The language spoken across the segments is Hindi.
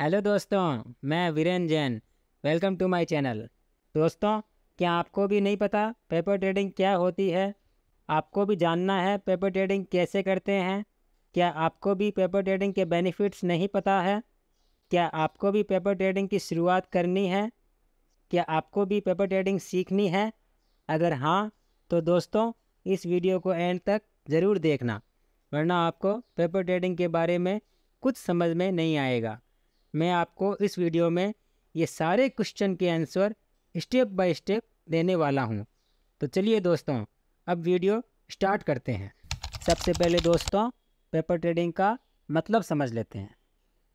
हेलो दोस्तों मैं Viren Jain welcome to my channel दोस्तों क्या आपको भी नहीं पता पेपर ट्रेडिंग क्या होती है आपको भी जानना है पेपर ट्रेडिंग कैसे करते हैं क्या आपको भी पेपर ट्रेडिंग के बेनिफिट्स नहीं पता है क्या आपको भी पेपर ट्रेडिंग की शुरुआत करनी है क्या आपको भी पेपर ट्रेडिंग सीखनी है अगर हाँ तो दोस्तों इस वीडियो को एंड तक ज़रूर देखना वरना आपको पेपर ट्रेडिंग के बारे में कुछ समझ में नहीं आएगा मैं आपको इस वीडियो में ये सारे क्वेश्चन के आंसर स्टेप बाय स्टेप देने वाला हूँ तो चलिए दोस्तों अब वीडियो स्टार्ट करते हैं सबसे पहले दोस्तों पेपर ट्रेडिंग का मतलब समझ लेते हैं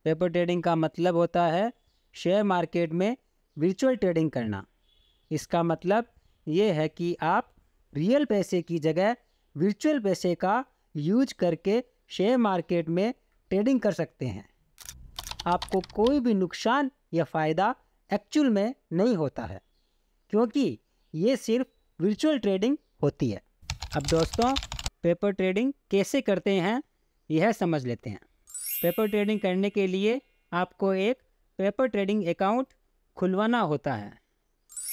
पेपर ट्रेडिंग का मतलब होता है शेयर मार्केट में वर्चुअल ट्रेडिंग करना इसका मतलब ये है कि आप रियल पैसे की जगह वर्चुअल पैसे का यूज करके शेयर मार्केट में ट्रेडिंग कर सकते हैं आपको कोई भी नुकसान या फ़ायदा एक्चुअल में नहीं होता है क्योंकि ये सिर्फ वर्चुअल ट्रेडिंग होती है अब दोस्तों पेपर ट्रेडिंग कैसे करते हैं यह समझ लेते हैं पेपर ट्रेडिंग करने के लिए आपको एक पेपर ट्रेडिंग अकाउंट खुलवाना होता है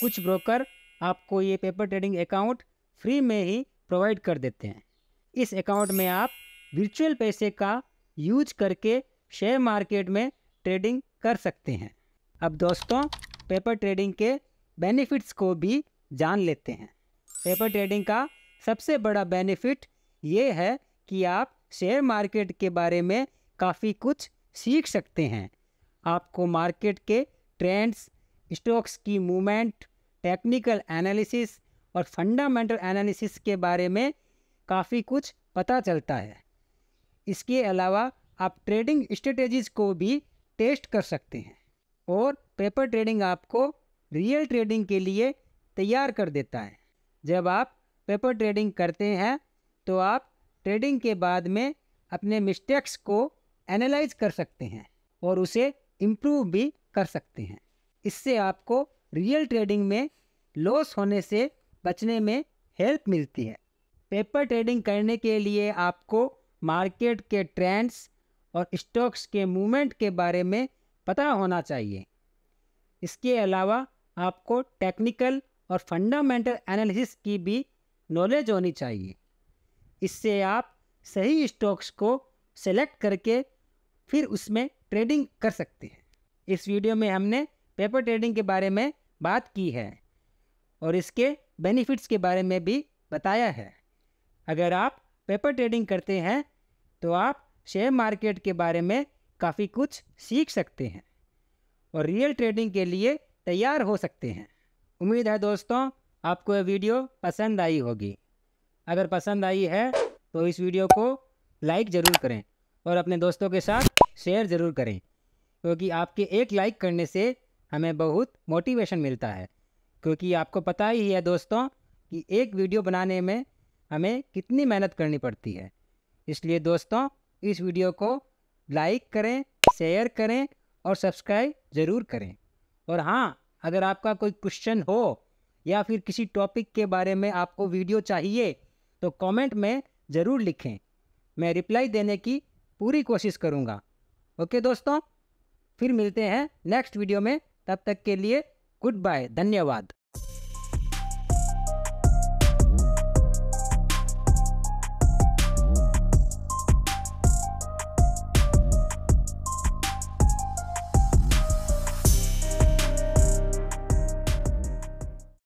कुछ ब्रोकर आपको ये पेपर ट्रेडिंग अकाउंट फ्री में ही प्रोवाइड कर देते हैं इस अकाउंट में आप वर्चुअल पैसे का यूज करके शेयर मार्केट में ट्रेडिंग कर सकते हैं अब दोस्तों पेपर ट्रेडिंग के बेनिफिट्स को भी जान लेते हैं पेपर ट्रेडिंग का सबसे बड़ा बेनिफिट ये है कि आप शेयर मार्केट के बारे में काफ़ी कुछ सीख सकते हैं आपको मार्केट के ट्रेंड्स स्टॉक्स की मूवमेंट टेक्निकल एनालिसिस और फंडामेंटल एनालिसिस के बारे में काफ़ी कुछ पता चलता है इसके अलावा आप ट्रेडिंग स्ट्रेटेजीज को भी टेस्ट कर सकते हैं और पेपर ट्रेडिंग आपको रियल ट्रेडिंग के लिए तैयार कर देता है जब आप पेपर ट्रेडिंग करते हैं तो आप ट्रेडिंग के बाद में अपने मिस्टेक्स को एनालाइज कर सकते हैं और उसे इम्प्रूव भी कर सकते हैं इससे आपको रियल ट्रेडिंग में लॉस होने से बचने में हेल्प मिलती है पेपर ट्रेडिंग करने के लिए आपको मार्केट के ट्रेंड्स और स्टॉक्स के मूवमेंट के बारे में पता होना चाहिए इसके अलावा आपको टेक्निकल और फंडामेंटल एनालिसिस की भी नॉलेज होनी चाहिए इससे आप सही स्टॉक्स को सेलेक्ट करके फिर उसमें ट्रेडिंग कर सकते हैं इस वीडियो में हमने पेपर ट्रेडिंग के बारे में बात की है और इसके बेनिफिट्स के बारे में भी बताया है अगर आप पेपर ट्रेडिंग करते हैं तो आप शेयर मार्केट के बारे में काफ़ी कुछ सीख सकते हैं और रियल ट्रेडिंग के लिए तैयार हो सकते हैं उम्मीद है दोस्तों आपको यह वीडियो पसंद आई होगी अगर पसंद आई है तो इस वीडियो को लाइक ज़रूर करें और अपने दोस्तों के साथ शेयर ज़रूर करें क्योंकि आपके एक लाइक करने से हमें बहुत मोटिवेशन मिलता है क्योंकि आपको पता ही है दोस्तों कि एक वीडियो बनाने में हमें कितनी मेहनत करनी पड़ती है इसलिए दोस्तों इस वीडियो को लाइक करें शेयर करें और सब्सक्राइब ज़रूर करें और हाँ अगर आपका कोई क्वेश्चन हो या फिर किसी टॉपिक के बारे में आपको वीडियो चाहिए तो कमेंट में ज़रूर लिखें मैं रिप्लाई देने की पूरी कोशिश करूँगा ओके दोस्तों फिर मिलते हैं नेक्स्ट वीडियो में तब तक के लिए गुड बाय धन्यवाद